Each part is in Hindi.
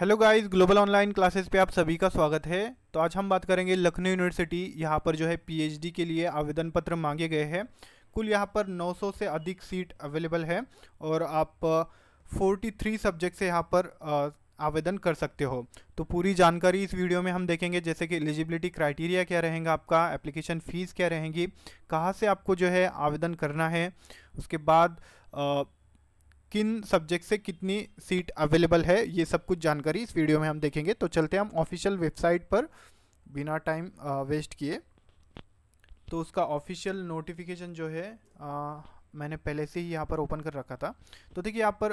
hello guys global online classes पे आप सभी का स्वागत है तो आज हम बात करेंगे लखनऊ यूनिवर्सिटी यहाँ पर जो है पीएचडी के लिए आवेदन पत्र मांगे गए हैं कुल यहाँ पर 900 से अधिक सीट अवेलेबल है और आप 43 सब्जेक्ट से यहाँ पर आवेदन कर सकते हो तो पूरी जानकारी इस वीडियो में हम देखेंगे जैसे कि एलिजिबिलिटी क्राइटेरिया क्या रहेगा आपका एप्लीकेशन फ़ीस क्या रहेंगी कहाँ से आपको जो है आवेदन करना है उसके बाद किन सब्जेक्ट से कितनी सीट अवेलेबल है ये सब कुछ जानकारी इस वीडियो में हम देखेंगे तो चलते हम ऑफिशियल वेबसाइट पर बिना टाइम वेस्ट किए तो उसका ऑफिशियल नोटिफिकेशन जो है आ, मैंने पहले से ही यहाँ पर ओपन कर रखा था तो देखिए यहाँ पर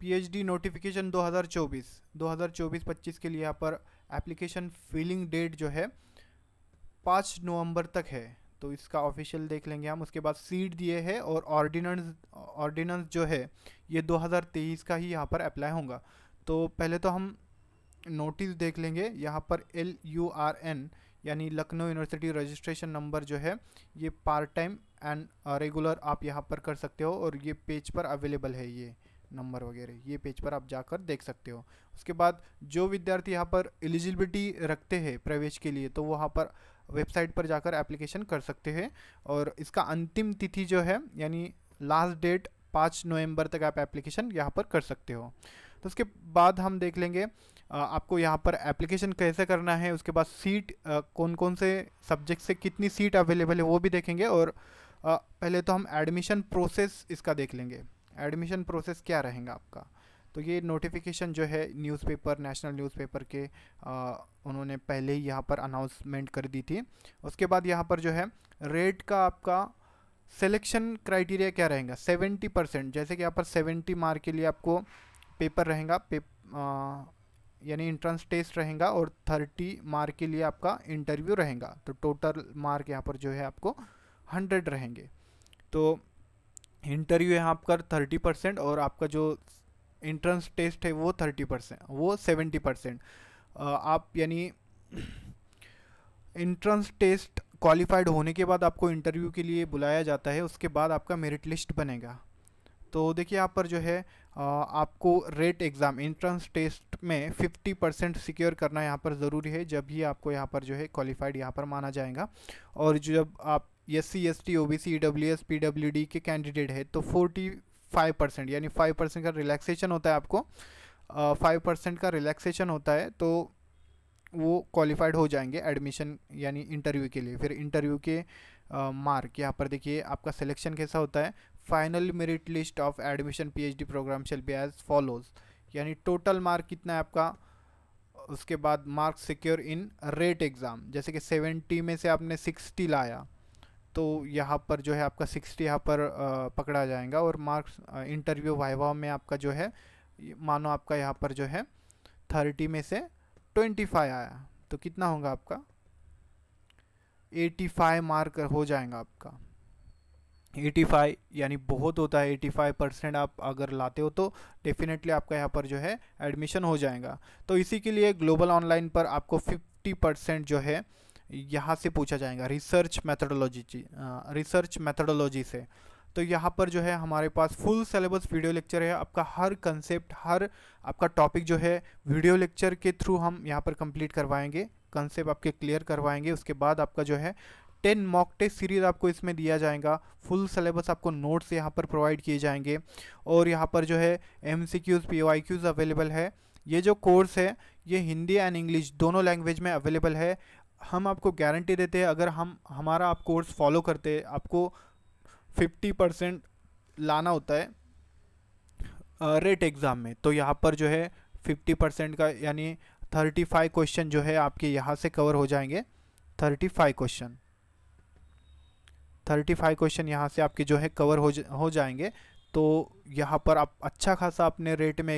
पीएचडी नोटिफिकेशन 2024 2024-25 के लिए यहाँ पर एप्लीकेशन फिलिंग डेट जो है पाँच नवंबर तक है तो इसका ऑफिशियल देख लेंगे हम उसके बाद सीट दिए है और ऑर्डिनेंस ऑर्डिनेंस जो है ये 2023 का ही यहाँ पर अप्लाई होगा तो पहले तो हम नोटिस देख लेंगे यहाँ पर एल यू आर एन यानी लखनऊ यूनिवर्सिटी रजिस्ट्रेशन नंबर जो है ये पार्ट टाइम एंड रेगुलर आप यहाँ पर कर सकते हो और ये पेज पर अवेलेबल है ये नंबर वगैरह ये पेज पर आप जाकर देख सकते हो उसके बाद जो विद्यार्थी यहाँ पर एलिजिबिलिटी रखते हैं प्रवेश के लिए तो वहाँ पर वेबसाइट पर जाकर एप्लीकेशन कर सकते हैं और इसका अंतिम तिथि जो है यानी लास्ट डेट पाँच नवंबर तक आप एप्लीकेशन यहाँ पर कर सकते हो तो उसके बाद हम देख लेंगे आपको यहाँ पर एप्लीकेशन कैसे करना है उसके बाद सीट कौन कौन से सब्जेक्ट से कितनी सीट अवेलेबल है वो भी देखेंगे और पहले तो हम एडमिशन प्रोसेस इसका देख लेंगे एडमिशन प्रोसेस क्या रहेगा आपका तो ये नोटिफिकेशन जो है न्यूज़पेपर नेशनल न्यूज़पेपर के आ, उन्होंने पहले ही यहाँ पर अनाउंसमेंट कर दी थी उसके बाद यहाँ पर जो है रेट का आपका सिलेक्शन क्राइटेरिया क्या रहेगा सेवेंटी परसेंट जैसे कि यहाँ पर सेवेंटी मार्क के लिए आपको पेपर रहेगा पे यानी इंट्रेंस टेस्ट रहेगा और थर्टी मार्क के लिए आपका इंटरव्यू रहेगा तो टोटल मार्क यहाँ पर जो है आपको हंड्रेड रहेंगे तो इंटरव्यू यहाँ पर थर्टी परसेंट और आपका जो इंट्रेंस टेस्ट है वो थर्टी परसेंट वो सेवेंटी परसेंट आप यानी इंट्रेंस टेस्ट क्वालिफाइड होने के बाद आपको इंटरव्यू के लिए बुलाया जाता है उसके बाद आपका मेरिट लिस्ट बनेगा तो देखिए यहाँ पर जो है आ, आपको रेट एग्ज़ाम इंट्रेंस टेस्ट में 50 परसेंट सिक्योर करना यहाँ पर ज़रूरी है जब ही आपको यहाँ पर जो है क्वालिफाइड यहाँ पर माना जाएगा और जब आप S C S T O B C E W S P W D के कैंडिडेट है तो फोर्टी फाइव परसेंट यानी फाइव परसेंट का रिलैक्सेशन होता है आपको फाइव परसेंट का रिलैक्सेशन होता है तो वो क्वालिफाइड हो जाएंगे एडमिशन यानी इंटरव्यू के लिए फिर इंटरव्यू के मार्क यहाँ पर देखिए आपका सिलेक्शन कैसा होता है final merit list of admission PhD programme shall be as follows यानी टोटल मार्क कितना है आपका उसके बाद marks secure in rate exam जैसे कि सेवेंटी में से आपने सिक्सटी लाया तो यहाँ पर जो है आपका सिक्सटी यहाँ पर पकड़ा जाएगा और मार्क्स इंटरव्यू वाइवा में आपका जो है मानो आपका यहाँ पर जो है थर्टी में से ट्वेंटी फाइव आया तो कितना होगा आपका एटी फाइव मार्क हो जाएगा आपका एटी फाइव यानी बहुत होता है एटी फाइव परसेंट आप अगर लाते हो तो डेफिनेटली आपका यहाँ पर जो है एडमिशन हो जाएगा तो इसी के लिए ग्लोबल ऑनलाइन पर आपको फिफ्टी परसेंट जो है यहाँ से पूछा जाएगा रिसर्च मैथडोलॉजी रिसर्च मैथडोलॉजी से तो यहाँ पर जो है हमारे पास फुल सिलेबस वीडियो लेक्चर है आपका हर कंसेप्ट हर आपका टॉपिक जो है वीडियो लेक्चर के थ्रू हम यहाँ पर कंप्लीट करवाएंगे कंसेप्ट आपके क्लियर करवाएंगे उसके बाद आपका जो है टेन मॉक टेस्ट सीरीज़ आपको इसमें दिया जाएगा फुल सिलेबस आपको नोट्स यहाँ पर प्रोवाइड किए जाएंगे और यहाँ पर जो है M C Qs P Y Qs available है ये जो कोर्स है ये हिंदी एंड इंग्लिश दोनों लैंग्वेज में अवेलेबल है हम आपको गारंटी देते हैं अगर हम हमारा आप कोर्स फॉलो करते आपको फिफ्टी परसेंट लाना होता है रेट एग्ज़ाम में तो यहाँ पर जो है फिफ्टी परसेंट का यानी फाइव क्वेश्चन जो है आपके यहाँ से कवर हो जाएंगे five question thirty five question यहाँ से आपके जो है कवर हो जा, हो जाएंगे तो यहाँ पर आप अच्छा खासा अपने रेट में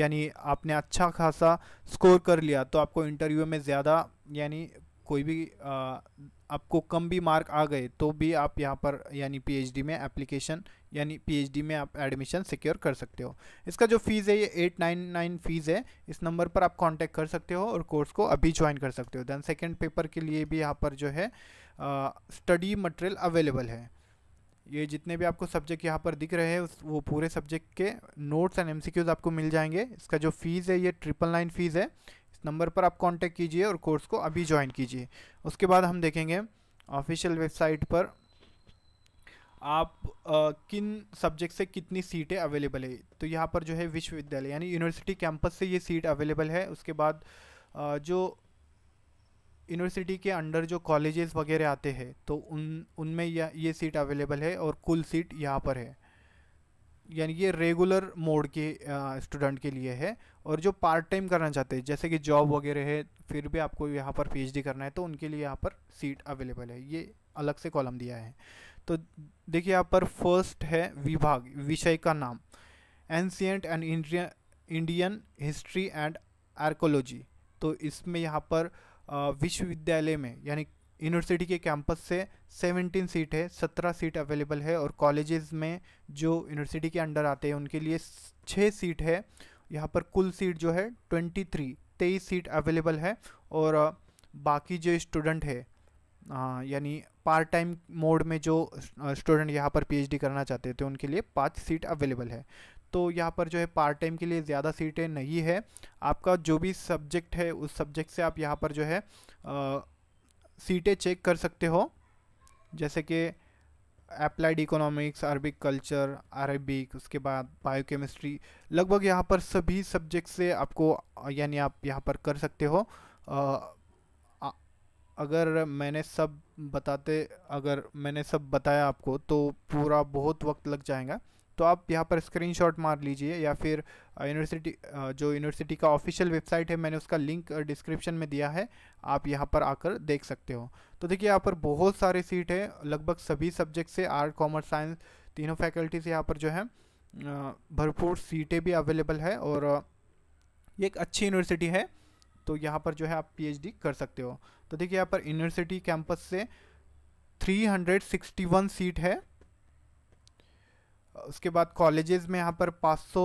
यानी आपने अच्छा खासा स्कोर कर लिया तो आपको इंटरव्यू में ज़्यादा यानी कोई भी आ, आपको कम भी मार्क आ गए तो भी आप यहाँ पर यानी पीएचडी में एप्लीकेशन यानी पीएचडी में आप एडमिशन सिक्योर कर सकते हो इसका जो फीस है ये एट नाइन नाइन फीस है इस नंबर पर आप कांटेक्ट कर सकते हो और कोर्स को अभी ज्वाइन कर सकते हो दैन सेकेंड पेपर के लिए भी यहाँ पर जो है स्टडी मटेरियल अवेलेबल है ये जितने भी आपको सब्जेक्ट यहाँ पर दिख रहे हैं वो पूरे सब्जेक्ट के नोट्स एंड एम आपको मिल जाएंगे इसका जो फीस है ये ट्रिपल नाइन फीस है नंबर पर आप कांटेक्ट कीजिए और कोर्स को अभी ज्वाइन कीजिए उसके बाद हम देखेंगे ऑफिशियल वेबसाइट पर आप आ, किन सब्जेक्ट से कितनी सीटें अवेलेबल है तो यहाँ पर जो है विश्वविद्यालय यानी यूनिवर्सिटी कैंपस से ये सीट अवेलेबल है उसके बाद आ, जो यूनिवर्सिटी के अंडर जो कॉलेजेस वगैरह आते हैं तो उन उनमें यह ये सीट अवेलेबल है और कुल सीट यहाँ पर है यानी ये रेगुलर मोड के स्टूडेंट के लिए है और जो पार्ट टाइम करना चाहते हैं जैसे कि जॉब वगैरह है फिर भी आपको यहाँ पर पी करना है तो उनके लिए यहाँ पर सीट अवेलेबल है ये अलग से कॉलम दिया है तो देखिए यहाँ पर फर्स्ट है विभाग विषय का नाम ancient and Indian Indian history and archaeology तो इसमें यहाँ पर विश्वविद्यालय में यानी यूनिवर्सिटी के कैंपस से 17 सीट है 17 सीट अवेलेबल है और कॉलेजेस में जो यूनिवर्सिटी के अंडर आते हैं उनके लिए 6 सीट है यहाँ पर कुल सीट जो है 23 23 सीट अवेलेबल है और बाकी जो स्टूडेंट है यानी पार्ट टाइम मोड में जो स्टूडेंट यहाँ पर पीएचडी करना चाहते थे उनके लिए पाँच सीट अवेलेबल है तो यहाँ पर जो है पार्ट टाइम के लिए ज़्यादा सीटें नहीं है आपका जो भी सब्जेक्ट है उस सब्जेक्ट से आप यहाँ पर जो है आ, सीटें चेक कर सकते हो जैसे कि applied economics Arabic culture Arabic उसके बाद बायोकेमिस्ट्री लगभग यहाँ पर सभी सब्जेक्ट से आपको यानी आप यहाँ पर कर सकते हो आ, अगर मैंने सब बताते अगर मैंने सब बताया आपको तो पूरा बहुत वक्त लग जाएगा तो आप यहाँ पर स्क्रीनशॉट मार लीजिए या फिर यूनिवर्सिटी जो यूनिवर्सिटी का ऑफिशियल वेबसाइट है मैंने उसका लिंक डिस्क्रिप्शन में दिया है आप यहाँ पर आकर देख सकते हो तो देखिए यहाँ पर बहुत सारे सीट है लगभग सभी सब्जेक्ट से आर्ट कॉमर्स साइंस तीनों फैकल्टी से यहाँ पर जो है भरपूर सीटें भी अवेलेबल है और ये एक अच्छी यूनिवर्सिटी है तो यहाँ पर जो है आप पी कर सकते हो तो देखिए यहाँ पर यूनिवर्सिटी कैंपस से 361 सीट है उसके बाद कॉलेजेस में यहाँ पर पाँच सौ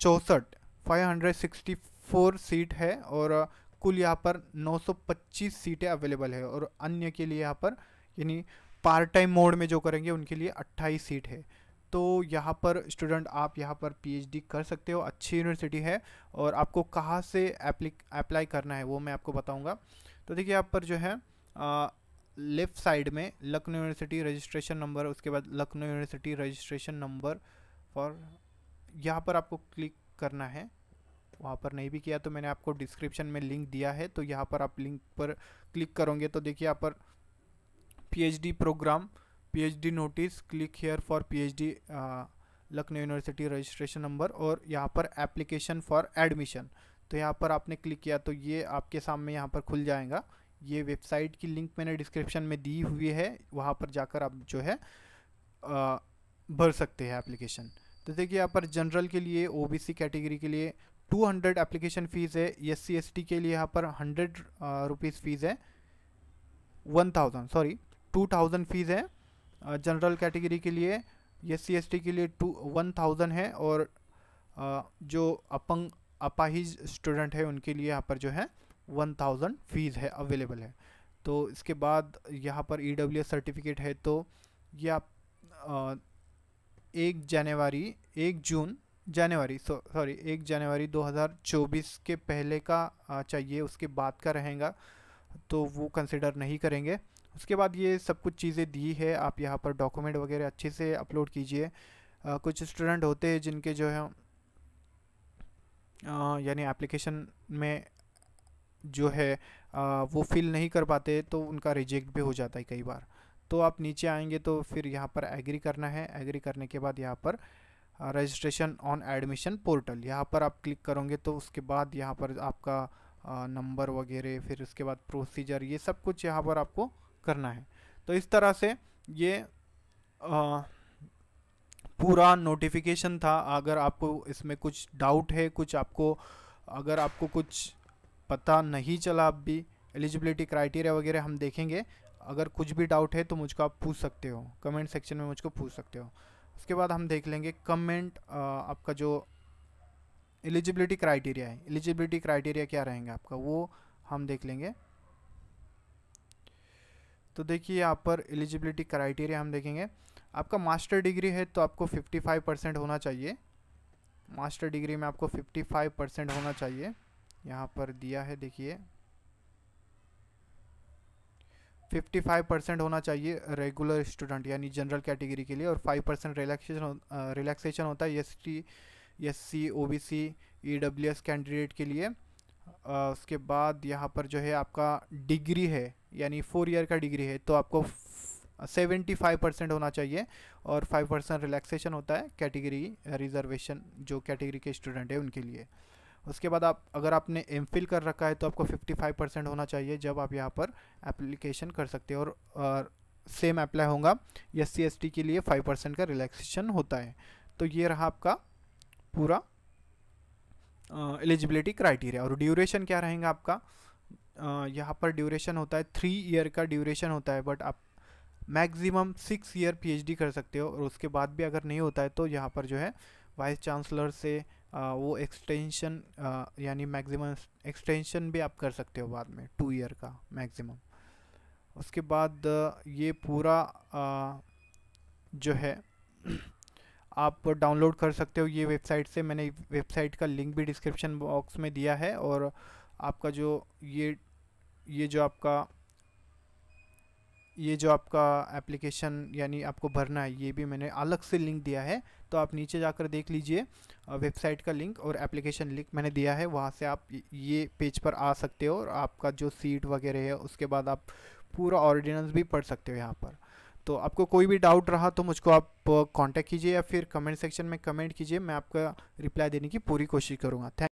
चौंसठ five hundred sixty four seat है और कुल यहाँ पर नौ सौ पच्चीस सीटें अवेलेबल है और अन्य के लिए यहाँ पर यानी पार्ट टाइम मोड में जो करेंगे उनके लिए अट्ठाईस सीट है तो यहाँ पर स्टूडेंट आप यहाँ पर पीएचडी कर सकते हो अच्छी यूनिवर्सिटी है और आपको कहाँ से अप्लाई करना है वो मैं आपको बताऊँगा तो देखिए यहाँ पर जो है लेफ़्ट साइड में लखनऊ यूनिवर्सिटी रजिस्ट्रेशन नंबर उसके बाद लखनऊ यूनिवर्सिटी रजिस्ट्रेशन नंबर और यहाँ पर आपको क्लिक करना है वहाँ पर नहीं भी किया तो मैंने आपको डिस्क्रिप्शन में लिंक दिया है तो यहाँ पर आप लिंक पर क्लिक करोगे तो देखिए यहाँ पर PhD programme PhD notice click here for PhD Lucknow university registration number और यहाँ पर एप्लीकेशन फॉर एडमिशन तो यहाँ पर आपने क्लिक किया तो ये आपके सामने यहाँ पर खुल जाएगा ये वेबसाइट की लिंक मैंने डिस्क्रिप्शन में दी हुई है वहाँ पर जाकर आप जो है आ, भर सकते हैं एप्लीकेशन तो देखिए यहाँ पर जनरल के लिए ओबीसी कैटेगरी के लिए 200 एप्लीकेशन फ़ीस है एस सी एस टी के लिए यहाँ पर हंड्रेड रुपीज़ फ़ीस है 1000 सॉरी 2000 फ़ीस है जनरल कैटेगरी के लिए एस सी एस टी के लिए टू वन थाउजेंड है और जो अपंग अपाहिज स्टूडेंट है उनके लिए यहाँ पर जो है वन थाउजेंड फ़ीस है अवेलेबल है तो इसके बाद यहाँ पर ई डब्ल्यू सर्टिफिकेट है तो ये आप एक जनवरी एक जून जनवरी सो सॉरी एक जनवरी 2024 के पहले का चाहिए उसके बाद का रहेगा तो वो कंसिडर नहीं करेंगे उसके बाद ये सब कुछ चीज़ें दी है आप यहाँ पर डॉक्यूमेंट वगैरह अच्छे से अपलोड कीजिए कुछ स्टूडेंट होते हैं जिनके जो है यानी एप्लीकेशन में जो है आ, वो फिल नहीं कर पाते तो उनका रिजेक्ट भी हो जाता है कई बार तो आप नीचे आएंगे तो फिर यहाँ पर एग्री करना है एग्री करने के बाद यहाँ पर रजिस्ट्रेशन ऑन एडमिशन पोर्टल यहाँ पर आप क्लिक करोगे तो उसके बाद यहाँ पर आपका नंबर वगैरह फिर उसके बाद प्रोसीजर ये सब कुछ यहाँ पर आपको करना है तो इस तरह से ये आ, पूरा नोटिफिकेशन था अगर आपको इसमें कुछ डाउट है कुछ आपको अगर आपको कुछ पता नहीं चला अब भी एलिजिबिलिटी क्राइटेरिया वगैरह हम देखेंगे अगर कुछ भी डाउट है तो मुझको आप पूछ सकते हो कमेंट सेक्शन में मुझको पूछ सकते हो उसके बाद हम देख लेंगे कमेंट आपका जो एलिजिबिलिटी क्राइटेरिया है एलिजिबिलिटी क्राइटेरिया क्या रहेंगे आपका वो हम देख लेंगे तो देखिए यहाँ पर एलिजिबिलिटी क्राइटेरिया हम देखेंगे आपका मास्टर डिग्री है तो आपको 55 परसेंट होना चाहिए मास्टर डिग्री में आपको 55 परसेंट होना चाहिए यहाँ पर दिया है देखिए 55 परसेंट होना चाहिए रेगुलर स्टूडेंट यानी जनरल कैटेगरी के लिए और 5 परसेंट रिलैक्सेशन रिलैक्सेशन होता है S T S C O B C E W S candidate के लिए आ, उसके बाद यहाँ पर जो है आपका डिग्री है यानी फोर ईयर का डिग्री है तो आपको सेवेंटी फाइव परसेंट होना चाहिए और फाइव परसेंट रिलैक्सेशन होता है कैटेगरी रिजर्वेशन जो कैटेगरी के स्टूडेंट है उनके लिए उसके बाद आप अगर आपने एम कर रखा है तो आपको 55 परसेंट होना चाहिए जब आप यहाँ पर एप्लीकेशन कर सकते हो और सेम अप्लाई होगा एस सी के लिए 5 परसेंट का रिलैक्सेशन होता है तो ये रहा आपका पूरा एलिजिबिलिटी क्राइटेरिया और ड्यूरेशन क्या रहेगा आपका uh, यहाँ पर ड्यूरेशन होता है थ्री ईयर का ड्यूरेशन होता है बट आप मैक्सिमम सिक्स ईयर पीएचडी कर सकते हो और उसके बाद भी अगर नहीं होता है तो यहाँ पर जो है वाइस चांसलर से आ, वो एक्सटेंशन यानी मैक्सिमम एक्सटेंशन भी आप कर सकते हो बाद में टू ईयर का मैक्सिमम उसके बाद ये पूरा आ, जो है आप डाउनलोड कर सकते हो ये वेबसाइट से मैंने वेबसाइट का लिंक भी डिस्क्रिप्शन बॉक्स में दिया है और आपका जो ये ये जो आपका ये जो आपका एप्लीकेशन यानी आपको भरना है ये भी मैंने अलग से लिंक दिया है तो आप नीचे जाकर देख लीजिए वेबसाइट का लिंक और एप्लीकेशन लिंक मैंने दिया है वहाँ से आप ये पेज पर आ सकते हो और आपका जो सीट वगैरह है उसके बाद आप पूरा ऑर्डिनेंस भी पढ़ सकते हो यहाँ पर तो आपको कोई भी डाउट रहा तो मुझको आप कॉन्टैक्ट कीजिए या फिर कमेंट सेक्शन में कमेंट कीजिए मैं आपका रिप्लाई देने की पूरी कोशिश करूँगा थैंक